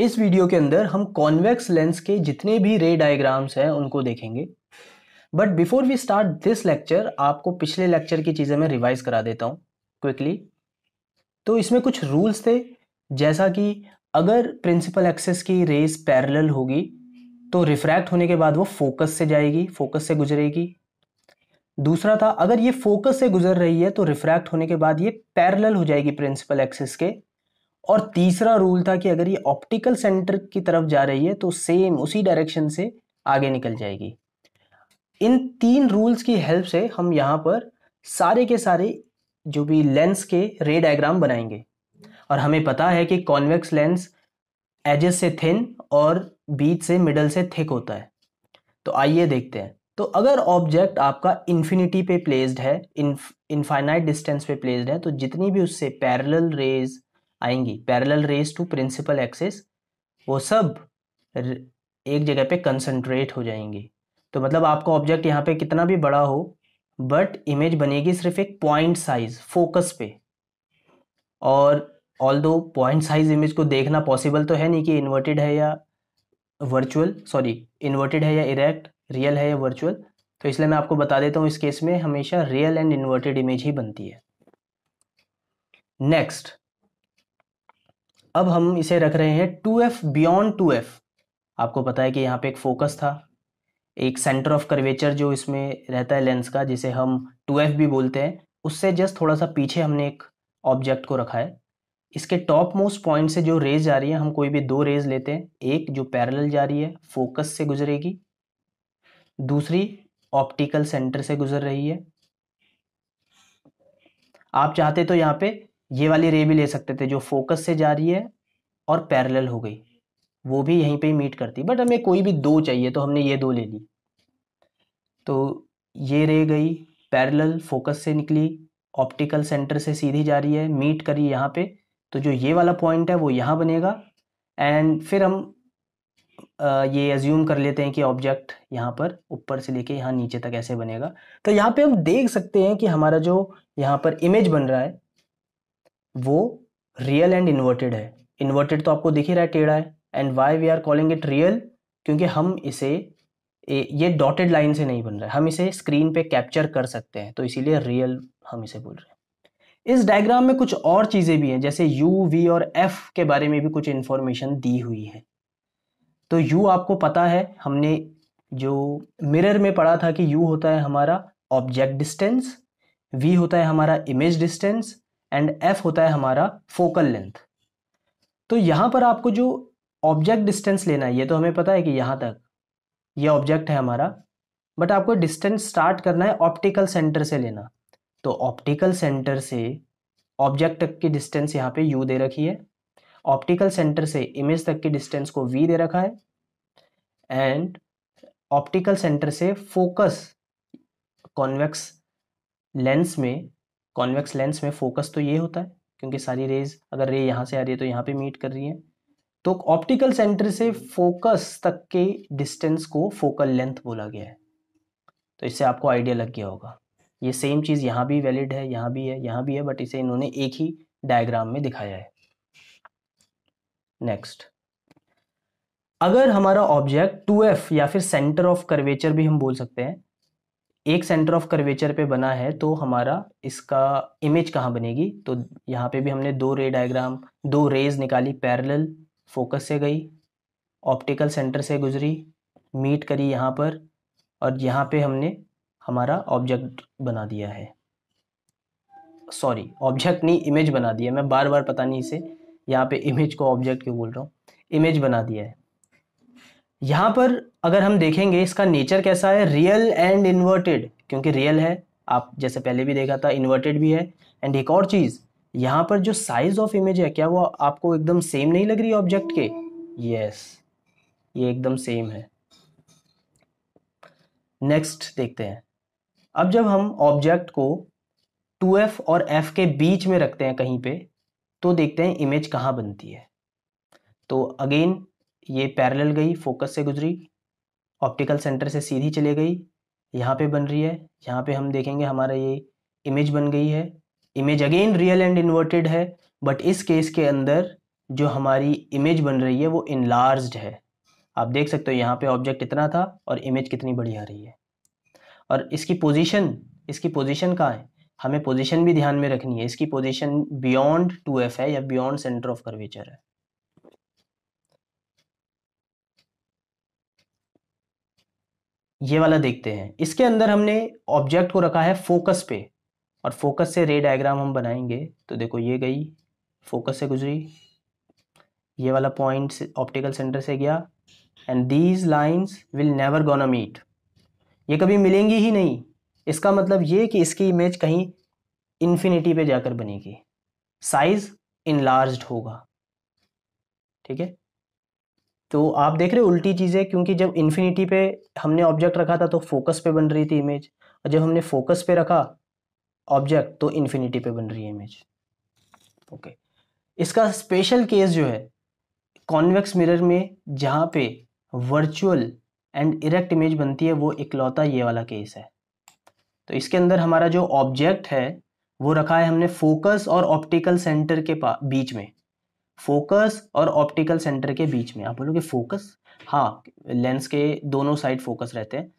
इस वीडियो के अंदर हम कॉन्वेक्स लेंस के जितने भी रे डायग्राम्स हैं उनको देखेंगे but before we start this lecture आपको पिछले लेक्चर की चीज़ें मैं रिवाइज करा देता हूँ क्विकली तो इसमें कुछ रूल्स थे जैसा कि अगर प्रिंसिपल एक्सेस की रेस पैरेलल होगी तो रिफ्रैक्ट होने के बाद वो फोकस से जाएगी फोकस से गुजरेगी दूसरा था अगर ये फोकस से गुजर रही है तो रिफ्रैक्ट होने के बाद ये पैरेलल हो जाएगी प्रिंसिपल एक्सेस के और तीसरा रूल था कि अगर ये ऑप्टिकल सेंटर की तरफ जा रही है तो सेम उसी डायरेक्शन से आगे निकल जाएगी इन तीन रूल्स की हेल्प से हम यहाँ पर सारे के सारे जो भी लेंस के रे डायग्राम बनाएंगे और हमें पता है कि कॉन्वेक्स लेंस एजेस से थिन और बीच से मिडल से थिक होता है तो आइए देखते हैं तो अगर ऑब्जेक्ट आपका इन्फिनिटी पे प्लेस्ड है इन्फाइनाइट डिस्टेंस पे प्लेस्ड है तो जितनी भी उससे पैरेलल रेज आएंगी parallel rays to principal axis वो सब एक जगह पे कंसंट्रेट हो जाएंगी तो मतलब आपका ऑब्जेक्ट यहाँ पे कितना भी बड़ा हो बट इमेज बनेगी सिर्फ एक पॉइंट साइज फोकस पे और ऑल दो पॉइंट साइज इमेज को देखना पॉसिबल तो है नहीं कि इन्वर्टेड है या वर्चुअल सॉरी इन्वर्टेड है या इरेक्ट रियल है या वर्चुअल तो इसलिए मैं आपको बता देता हूँ इस केस में हमेशा रियल एंड इन्वर्टेड इमेज ही बनती है नेक्स्ट अब हम इसे रख रहे हैं two F beyond two F आपको पता है कि यहाँ पे एक फोकस था एक सेंटर ऑफ कर्वेचर जो इसमें रहता है लेंस का जिसे हम टू एफ भी बोलते हैं उससे जस्ट थोड़ा सा पीछे हमने एक ऑब्जेक्ट को रखा है इसके टॉप मोस्ट पॉइंट से जो रेज जा रही है हम कोई भी दो रेज लेते हैं एक जो पैरेलल जा रही है फोकस से गुजरेगी दूसरी ऑप्टिकल सेंटर से गुजर रही है आप चाहते तो यहाँ पे ये वाली रे भी ले सकते थे जो फोकस से जा रही है और पैरेलल हो गई वो भी यहीं पे ही मीट करती बट हमें कोई भी दो चाहिए तो हमने ये दो ले ली तो ये रे गई पैरेलल फोकस से निकली ऑप्टिकल सेंटर से सीधी जा रही है मीट करी यहाँ पे तो जो ये वाला पॉइंट है वो यहाँ बनेगा एंड फिर हम ये एज्यूम कर लेते हैं कि ऑब्जेक्ट यहाँ पर ऊपर से लेके यहाँ नीचे तक ऐसे बनेगा तो यहाँ पे हम देख सकते हैं कि हमारा जो यहाँ पर इमेज बन रहा है वो रियल एंड इन्वर्टेड है इन्वर्टेड तो आपको दिख ही रहा है टेढ़ा है and why we are calling it real क्योंकि हम इसे ये डॉटेड लाइन से नहीं बन रहा है हम इसे स्क्रीन पे कैप्चर कर सकते हैं तो इसीलिए रियल हम इसे बोल रहे हैं इस डायग्राम में कुछ और चीज़ें भी हैं जैसे यू वी और एफ के बारे में भी कुछ इन्फॉर्मेशन दी हुई है तो यू आपको पता है हमने जो मिरर में पढ़ा था कि यू होता है हमारा ऑब्जेक्ट डिस्टेंस वी होता है हमारा इमेज डिस्टेंस एंड एफ होता है हमारा फोकल लेंथ तो यहाँ पर आपको जो ऑब्जेक्ट डिस्टेंस लेना है ये तो हमें पता है कि यहाँ तक ये ऑब्जेक्ट है हमारा बट आपको डिस्टेंस स्टार्ट करना है ऑप्टिकल सेंटर से लेना तो ऑप्टिकल सेंटर से ऑब्जेक्ट तक की डिस्टेंस यहाँ पे यू दे रखी है ऑप्टिकल सेंटर से इमेज तक की डिस्टेंस को वी दे रखा है एंड ऑप्टिकल सेंटर से फोकस कॉन्वेक्स लेंस में कॉन्वेक्स लेंस में फोकस तो ये होता है क्योंकि सारी रेज अगर रे यहाँ से आ रही है तो यहाँ पे मीट कर रही है तो ऑप्टिकल सेंटर से फोकस तक के डिस्टेंस को फोकल लेंथ बोला गया है तो इससे आपको आइडिया लग गया होगा ये सेम चीज़ यहाँ भी वैलिड है यहाँ भी है यहाँ भी है बट इसे इन्होंने एक ही डायग्राम में दिखाया है नेक्स्ट अगर हमारा ऑब्जेक्ट 2f या फिर सेंटर ऑफ कर्वेचर भी हम बोल सकते हैं एक सेंटर ऑफ कर्वेचर पे बना है तो हमारा इसका इमेज कहाँ बनेगी तो यहाँ पे भी हमने दो रे डायग्राम दो रेज निकाली पैरेलल फोकस से गई ऑप्टिकल सेंटर से गुजरी मीट करी यहाँ पर और यहाँ पे हमने हमारा ऑब्जेक्ट बना दिया है सॉरी ऑब्जेक्ट नहीं इमेज बना दिया मैं बार बार पता नहीं इसे यहाँ पे इमेज को ऑब्जेक्ट क्यों बोल रहा हूँ इमेज बना दिया है यहाँ पर अगर हम देखेंगे इसका नेचर कैसा है रियल एंड इन्वर्टेड क्योंकि रियल है आप जैसे पहले भी देखा था इन्वर्टेड भी है एंड एक और चीज़ यहाँ पर जो साइज ऑफ इमेज है क्या वो आपको एकदम सेम नहीं लग रही ऑब्जेक्ट के यस ये एकदम सेम है नेक्स्ट देखते हैं अब जब हम ऑब्जेक्ट को 2f और f के बीच में रखते हैं कहीं पे तो देखते हैं इमेज कहाँ बनती है तो अगेन ये पैरेलल गई फोकस से गुजरी ऑप्टिकल सेंटर से सीधी चले गई यहाँ पे बन रही है यहाँ पे हम देखेंगे हमारा ये इमेज बन गई है image again real and inverted है बट इस केस के अंदर जो हमारी इमेज बन रही है वो इनलार्ज है आप देख सकते हो यहाँ पे ऑब्जेक्ट कितना था और इमेज कितनी बड़ी आ रही है और इसकी पोजीशन इसकी पोजीशन कहाँ है हमें पोजीशन भी ध्यान में रखनी है इसकी पोजीशन बियॉन्ड टू एफ है या बियॉन्ड सेंटर ऑफ कर्वेचर है ये वाला देखते हैं इसके अंदर हमने ऑब्जेक्ट को रखा है फोकस पे और फोकस से रे डायग्राम हम बनाएंगे तो देखो ये गई फोकस से गुजरी ये वाला पॉइंट ऑप्टिकल सेंटर से गया and these lines will never gonna meet ये कभी मिलेंगी ही नहीं इसका मतलब ये कि इसकी इमेज कहीं इन्फिनिटी पे जाकर बनेगी साइज इनलार्ज होगा ठीक है तो आप देख रहे हो उल्टी चीज़ें क्योंकि जब इन्फिनिटी पे हमने ऑब्जेक्ट रखा था तो फोकस पे बन रही थी इमेज और जब हमने फोकस पे रखा ऑब्जेक्ट तो इन्फिनिटी पे बन रही है इमेज ओके इसका स्पेशल केस जो है कॉन्वेक्स मिरर में जहाँ पे वर्चुअल एंड इरेक्ट इमेज बनती है वो इकलौता ये वाला केस है तो इसके अंदर हमारा जो ऑब्जेक्ट है वो रखा है हमने फोकस और ऑप्टिकल सेंटर के बीच में फोकस और ऑप्टिकल सेंटर के बीच में आप बोलोगे फोकस हाँ लेंस के दोनों साइड फोकस रहते हैं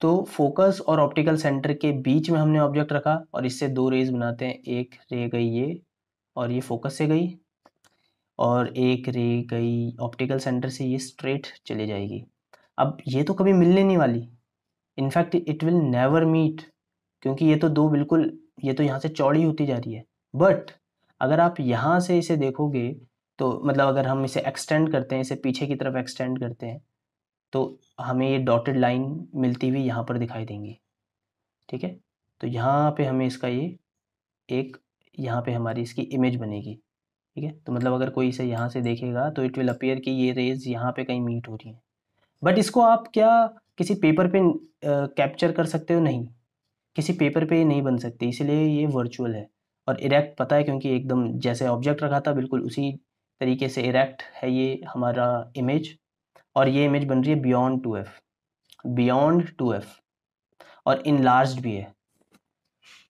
तो फोकस और ऑप्टिकल सेंटर के बीच में हमने ऑब्जेक्ट रखा और इससे दो रेज बनाते हैं एक रे गई ये और ये फोकस से गई और एक रे गई ऑप्टिकल सेंटर से ये स्ट्रेट चली जाएगी अब ये तो कभी मिलने नहीं वाली in fact it will never meet क्योंकि ये तो दो बिल्कुल ये तो यहाँ से चौड़ी होती जा रही है बट अगर आप यहाँ से इसे देखोगे तो मतलब अगर हम इसे एक्सटेंड करते हैं इसे पीछे की तरफ एक्सटेंड करते हैं तो हमें ये डॉटेड लाइन मिलती हुई यहाँ पर दिखाई देंगी ठीक है तो यहाँ पे हमें इसका ये एक यहाँ पे हमारी इसकी इमेज बनेगी ठीक है तो मतलब अगर कोई इसे यहाँ से देखेगा तो इट विल अपेयर कि ये रेज यहाँ पे कहीं मीट हो रही है बट इसको आप क्या किसी पेपर पे कैप्चर कर सकते हो नहीं किसी पेपर पे नहीं बन सकती इसलिए ये वर्चुअल है और इरेक्ट पता है क्योंकि एकदम जैसे ऑब्जेक्ट रखा था बिल्कुल उसी तरीके से इरेक्ट है ये हमारा इमेज और ये इमेज बन रही है beyond two F beyond two F और इन लार्ज भी है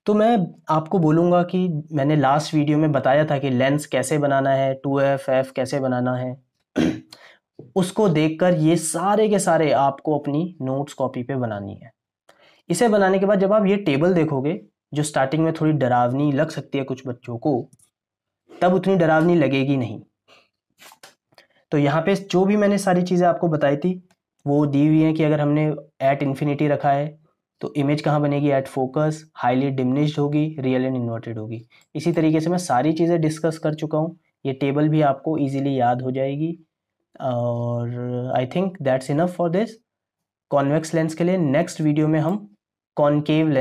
तो मैं आपको बोलूँगा कि मैंने लास्ट वीडियो में बताया था कि लेंस कैसे बनाना है टू एफ एफ कैसे बनाना है उसको देखकर ये सारे के सारे आपको अपनी नोट्स कॉपी पे बनानी है इसे बनाने के बाद जब आप ये टेबल देखोगे जो स्टार्टिंग में थोड़ी डरावनी लग सकती है कुछ बच्चों को तब उतनी डरावनी लगेगी नहीं तो यहाँ पे जो भी मैंने सारी चीज़ें आपको बताई थी वो दी हुई हैं कि अगर हमने एट इन्फिनिटी रखा है तो इमेज कहाँ बनेगी एट फोकस हाईली डिमनिश्ड होगी रियल एंड इन्वर्टेड होगी इसी तरीके से मैं सारी चीज़ें डिस्कस कर चुका हूँ ये टेबल भी आपको ईजिली याद हो जाएगी और I think that's enough for this convex lens के लिए नेक्स्ट वीडियो में हम कॉन्केव